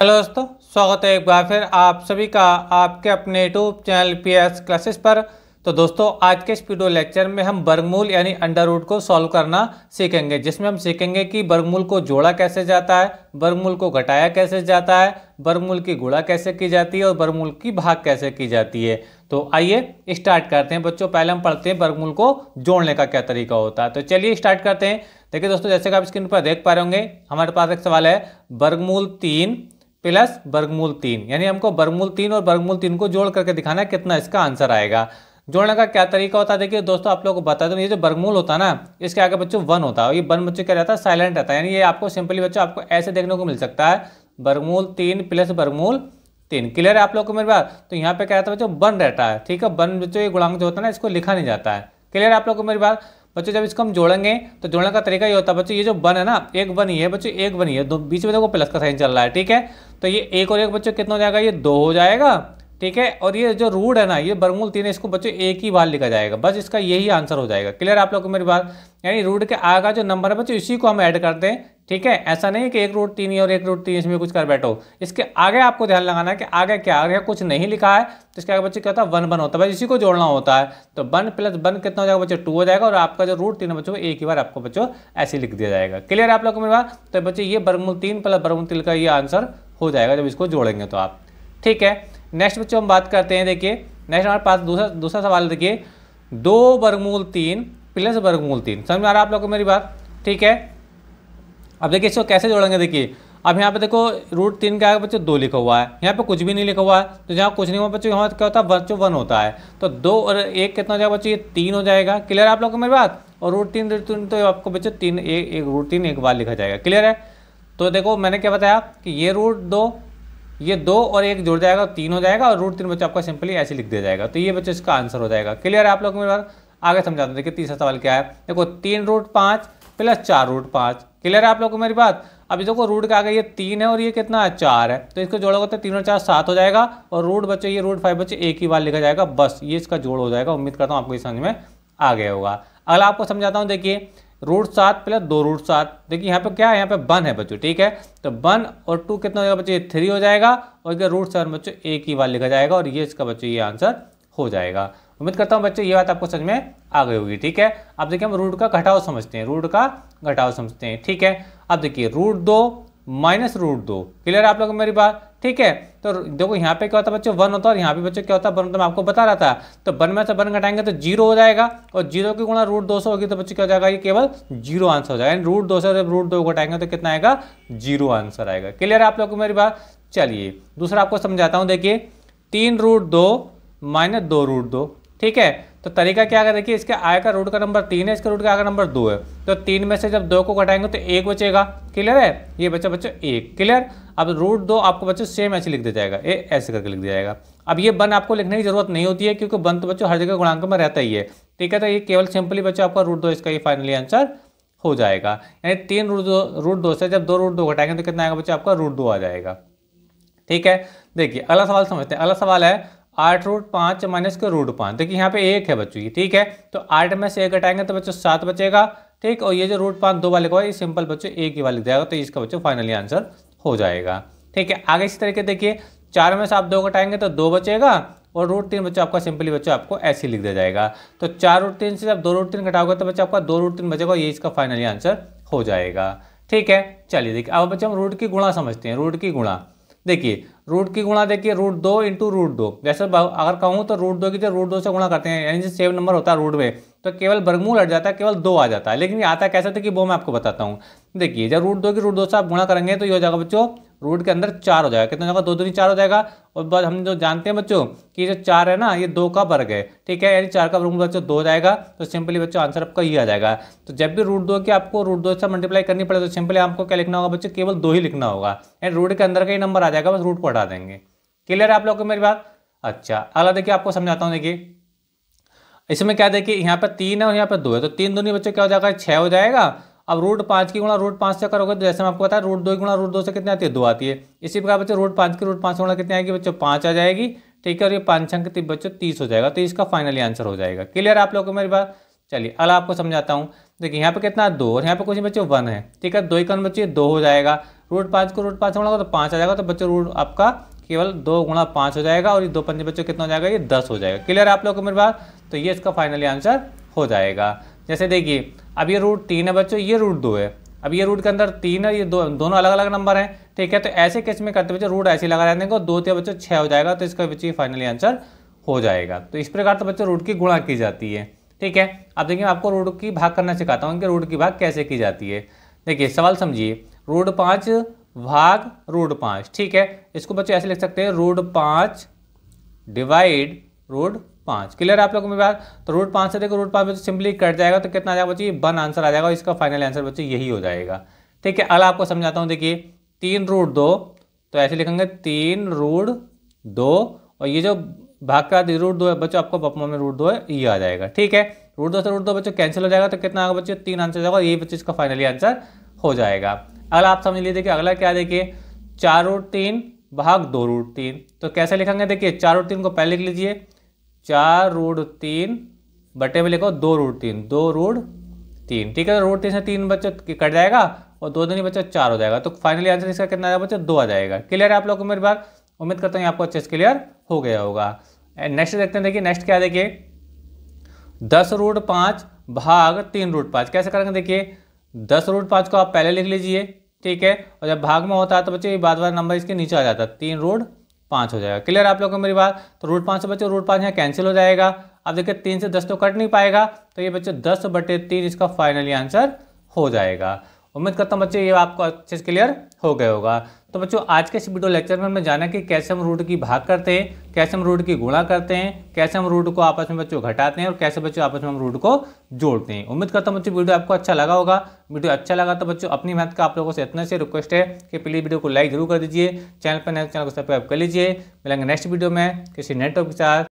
hello दोस्तों स्वागत है एक बार फिर आप सभी का आपके अपने YouTube channel P S classes पर तो दोस्तों आज के इस वीडियो लेक्चर में हम बर्गमूल यानी अंडर रूट को सॉल्व करना सीखेंगे जिसमें हम सीखेंगे कि बर्गमूल को जोड़ा कैसे जाता है बर्गमूल को घटाया कैसे जाता है बर्गमूल की गुणा कैसे की जाती है और बर्गमूल की भाग कैसे की जाती है तो आइए स्टार्ट करते हैं बच्चों पहले हम पढ़ते हैं बर्गमूल को जोड़ने का क्या तरीका होता है तो चलिए स्टार्ट करते हैं देखिए दोस्तों जैसे कि आप स्क्रीन पर देख पा रहे होंगे हमारे पास एक सवाल है बर्गमूल तीन प्लस बर्गमूल तीन यानी हमको बर्गमूल तीन और बर्गमूल तीन को जोड़ करके दिखाना है कितना इसका आंसर आएगा जोड़ने का क्या तरीका होता है देखिए दोस्तों आप लोग को बता दूँ ये जो बर्गमूल होता है ना इसके आगे बच्चों वन होता है ये वन बच्चों क्या रहता है साइलेंट रहता है यानी ये आपको सिंपली बच्चों आपको ऐसे देखने को मिल सकता है बर्गमूल तीन प्लस बर्गमूल तीन क्लियर है आप लोग को मेरी बात तो यहाँ पे क्या रहता है बच्चों वन रहता है ठीक है वन बच्चों ये गुणांक जो होता है ना इसको लिखा नहीं जाता है क्लियर आप लोग को मेरी बात बच्चों जब इसको हम जोड़ेंगे तो जोड़ने का तरीका ये होता है बच्चों ये जो बन है ना एक बन ही है बच्चों एक बन ही है दो बीच में देखो प्लस का साइन चल रहा है ठीक है तो ये एक और एक बच्चों कितना हो जाएगा ये दो हो जाएगा ठीक है और ये जो रूड है ना ये बरमूल तीन है इसको बच्चों एक ही बार लिखा जाएगा बस इसका यही आंसर हो जाएगा क्लियर आप लोग को मेरी बात यानी रूड के आगे जो नंबर है बच्चों इसी को हम ऐड करते हैं ठीक है ऐसा नहीं कि एक रूट तीन ही और एक रूट तीन इसमें कुछ कर बैठो इसके आगे आपको ध्यान लगाना है कि आगे क्या आगे कुछ नहीं लिखा है तो इसके आगे बच्चे क्या होता है वन वन होता है इसी को जोड़ना होता है तो वन प्लस वन कितना हो जाएगा बच्चे टू हो जाएगा और आपका जो रूट तीन है बच्चों एक ही बार आपको बच्चों ऐसे लिख दिया जाएगा क्लियर है आप लोग को मिलवा तो बच्चे ये बरमूल तीन प्लस बरमूल तीन का ये आंसर हो जाएगा जब इसको जोड़ेंगे तो आप ठीक है नेक्स्ट बच्चों हम बात करते हैं देखिए नेक्स्ट हमारे पास दूसरा दूसरा सवाल देखिए दो बरमूल तीन प्लस बरमूल तीन समझ में आ रहा है आप लोग को मेरी बात ठीक है अब देखिए इसको कैसे जोड़ेंगे देखिए अब यहाँ पे देखो रूट तीन का बच्चों दो लिखा हुआ है यहाँ पे कुछ भी नहीं लिखा हुआ है तो जहाँ कुछ नहीं हुआ बच्चों यहाँ क्या होता है बच्चों वन होता है तो दो और एक कितना हो जाएगा बच्चों ये तीन हो जाएगा क्लियर आप लोग को मेरी बात और रूट तीन रूट तीन तो आपको बच्चों तीन एक एक रूट तीन एक बार लिखा जाएगा क्लियर है तो देखो मैंने क्या बताया कि ये रूट दो ये दो और एक जुड़ जाएगा तो तीन हो जाएगा और रूट तीन बच्चों आपका सिंपली ऐसे लिख दिया जाएगा तो ये बच्चों इसका आंसर हो जाएगा क्लियर है आप लोग मेरी बात आगे समझाते देखिए तीसरा सवाल क्या है देखो तीन रूट पाँच प्लस चार रूट पाँच क्लियर है आप लोग को मेरी बात अभी देखो रूट का गया ये तीन है और ये कितना है चार है तो इसको होता है तीन और चार सात हो जाएगा और रूट बच्चे ये रूट फाइव बच्चे एक ही बार लिखा जाएगा बस ये इसका जोड़ हो जाएगा उम्मीद करता हूँ आपको समझ में आ गया होगा अगला आपको समझाता हूँ देखिए रूट सात प्लस दो रूट सात देखिए यहाँ पे क्या है यहाँ पे वन है बच्चों ठीक है तो वन और टू कितना हो जाएगा बच्चे थ्री हो जाएगा और इसका रूट सेवन बच्चों एक ही बार लिखा जाएगा और ये इसका बच्चों ये आंसर हो जाएगा उम्मीद करता हूँ बच्चों ये बात आपको समझ में आ गई होगी ठीक है अब देखिए हम रूट का घटाव समझते हैं रूट का घटाव समझते हैं ठीक है अब देखिए रूट दो माइनस रूट दो क्लियर आप लोग मेरी बात ठीक है तो देखो यहाँ पे क्या होता है बच्चों वन होता है और यहाँ पे बच्चों क्या होता है वन तो मतलब मैं आपको बता रहा था तो वन में से वन घटाएंगे तो जीरो हो जाएगा और जीरो की गुणा रूट दो सौ होगी तो बच्चों क्या हो जाएगा ये केवल जीरो आंसर हो जाएगा रूट दो सौ रूट दो घटाएंगे तो कितना आएगा जीरो आंसर आएगा क्लियर आप लोग को मेरी बात चलिए दूसरा आपको समझाता हूँ देखिए तीन रूट दो माइनस दो रूट दो ठीक है तो तरीका क्या अगर देखिए इसके आय का रूट का नंबर तीन है इसके रूट का आय का नंबर दो है तो तीन में से जब दो को घटाएंगे तो एक बचेगा क्लियर है ये बच्चा बच्चों एक क्लियर अब रूट दो आपको बच्चों सेम ऐसे लिख दिया जाएगा ए ऐसे करके लिख दिया जाएगा अब ये बन आपको लिखने की जरूरत नहीं होती है क्योंकि बन तो बच्चों हर जगह गुणांक में रहता ही है ठीक है तो ये केवल सिंपली बच्चों आपका रूट दो इसका ये फाइनली आंसर हो जाएगा यानी तीन रूट दो रूट दो से जब दो रूट दो घटाएंगे तो कितना आएगा बच्चों आपका रूट दो आ जाएगा ठीक है देखिए अगला सवाल समझते हैं अगला सवाल है आठ रूट पाँच माइनस के रूट पाँच देखिए यहाँ पे एक है बच्चों ये ठीक है तो आठ में से एक हटाएंगे तो बच्चों सात बचेगा ठीक और ये जो रूट पाँच दो बार लिखा है ये सिंपल बच्चों एक ही बार लिख जाएगा तो इसका बच्चों फाइनली आंसर हो जाएगा ठीक है आगे इसी तरीके देखिए चार में से आप दो घटाएंगे तो दो बचेगा और रूट तीन बच्चों आपका सिंपली बच्चों आपको ऐसे ही लिख दिया जाएगा तो चार रूट तीन से आप दो रूट तीन घटाओगे तो बच्चों आपका दो रूट तीन बचेगा ये इसका फाइनली आंसर हो जाएगा ठीक है चलिए देखिए अब बच्चे हम रूट की गुणा समझते हैं रूट की गुणा देखिए रूट की गुणा देखिए रूट दो इंटू रूट दो जैसे अगर कहूँ तो रूट दो की जो तो रूट दो से गुणा करते हैं यानी जो सेव नंबर होता है रूट में तो केवल वर्गमूल हट जाता है केवल दो आ जाता है लेकिन ये आता कैसे था कि वो मैं आपको बताता हूँ देखिए जब रूट दो की रूट दो से आप गुणा करेंगे तो ये हो जाएगा बच्चों रूट के अंदर चार हो जाएगा कितना होगा दो दूनी चार हो जाएगा और बाद हम जो जानते हैं बच्चों कि जो चार है ना ये दो का वर्ग है ठीक है यानी चार का वर्ग बच्चों दो जाएगा तो सिंपली बच्चों आंसर आपका ये आ जाएगा तो जब भी रूट दो की आपको रूट दो से मल्टीप्लाई करनी पड़े तो सिंपली आपको क्या लिखना होगा बच्चों केवल दो ही लिखना होगा यानी रूट के अंदर का ही नंबर आ जाएगा बस रूट को हटा देंगे क्लियर है आप लोग को मेरी बात अच्छा अगला देखिए आपको समझाता हूँ देखिए इसमें क्या देखिए यहाँ पर तीन है और यहाँ पर दो है तो तीन दोनों बच्चों क्या हो जाएगा छः हो जाएगा अब रूट पाँच की गुणा रूट पाँच से करोगे तो जैसे मैं आपको बताया रूट दो गुणा रूट दो से कितनी आती है दो आती है इसी प्रकार बच्चों रूट पाँच की रूट पाँच गुणा कितनी आएगी बच्चों पाँच आ जाएगी ठीक है और ये पाँच अंक बच्चों तीस हो जाएगा तो इसका फाइनली आंसर हो जाएगा क्लियर आप लोगों को मेरी बात चलिए अल आपको समझाता हूँ देखिए यहाँ पे कितना दो और यहाँ पे कुछ बच्चों वन है ठीक है दो ही कन बच्चे दो हो जाएगा रूट पाँच को रूट पाँच से गुणा तो पाँच आ जाएगा तो बच्चों रूट आपका केवल दो गुणा पाँच हो जाएगा और ये दो पंजे बच्चों कितना हो जाएगा ये दस हो जाएगा क्लियर आप लोग को मेरी बात तो ये इसका फाइनली आंसर हो जाएगा जैसे देखिए अब ये रूट तीन है बच्चों ये रूट दो है अब ये रूट के अंदर तीन है ये दो दोनों अलग अलग नंबर हैं ठीक है तो ऐसे केस में करते बच्चों रूट ऐसे लगा रहने देखो दो तीन तो बच्चों छः हो जाएगा तो इसका बच्चे फाइनली आंसर हो जाएगा तो इस प्रकार तो बच्चों रूट की गुणा की जाती है ठीक है अब देखिए आपको रूट की भाग करना सिखाता हूँ कि रूट की भाग कैसे की जाती है देखिए सवाल समझिए रूट पाँच भाग रूट पाँच ठीक है इसको बच्चे ऐसे लिख सकते हैं रूट पाँच डिवाइड रूट पाँच क्लियर आप लोगों को बात तो रूट पाँच से देखो रूट पाँच बच्चे सिंपली कट जाएगा तो कितना आ जाएगा बच्चे वन आंसर आ जाएगा इसका फाइनल आंसर बच्चे यही हो जाएगा ठीक है अल आपको समझाता हूँ देखिए तीन रूट दो तो ऐसे लिखेंगे तीन रूट दो और ये जो भाग का रूट दो है बच्चों आपको पपमा में रूट दो है ये आ जाएगा ठीक है रूट दो से रूट दो बच्चों कैंसिल हो जाएगा तो कितना आगे बच्चों तीन आंसर जाएगा यही बच्चे इसका फाइनली आंसर हो जाएगा अगला आप समझ लीजिए देखिए अगला क्या देखिए चार रूट तीन भाग दो रूट तीन तो कैसे लिखेंगे देखिए चार रूट तीन को पहले लिख लीजिए चार रूड तीन बटे में लिखो दो रूड तीन दो रूड तीन ठीक है तो रूड तीन से तीन बच्चों कट जाएगा और दो दिन बच्चों चार हो जाएगा तो फाइनली आंसर इसका कितना आएगा बच्चों दो आ जाएगा क्लियर है आप लोग को मेरी बात उम्मीद करता हूँ आपको अच्छे से क्लियर हो गया होगा नेक्स्ट देखते हैं देखिए नेक्स्ट क्या देखिए दस रूट पाँच भाग तीन रूट पाँच कैसे करेंगे देखिए दस रूट पाँच को आप पहले लिख लीजिए ठीक है और जब भाग में होता है तो बच्चे ये बार बार नंबर इसके नीचे आ जाता है तीन रूट पाँच हो जाएगा क्लियर आप लोग को मेरी बात तो रूट पाँच से बच्चों रूट पाँच यहाँ कैंसिल हो जाएगा अब देखिए तीन से दस तो कट नहीं पाएगा तो ये बच्चों दस बटे तीन इसका फाइनली आंसर हो जाएगा उम्मीद करता हूँ बच्चों ये आपको अच्छे से क्लियर हो गए होगा तो बच्चों आज के इस वीडियो लेक्चर में हमें जाना कि कैसे हम रूट की भाग करते हैं कैसे हम रूट की गुणा करते हैं कैसे हम रूट को आपस में बच्चों घटाते हैं और कैसे बच्चों आपस में हम रूट को जोड़ते हैं उम्मीद करता हूँ बच्चों वीडियो आपको अच्छा लगा होगा वीडियो अच्छा लगा तो बच्चों अपनी मेहनत का आप लोगों से इतना से रिक्वेस्ट है कि प्लीज़ वीडियो को लाइक जरूर कर दीजिए चैनल पर नए चैनल तो को सब्सक्राइब कर लीजिए मिलेंगे नेक्स्ट वीडियो में किसी नेटवर्क के साथ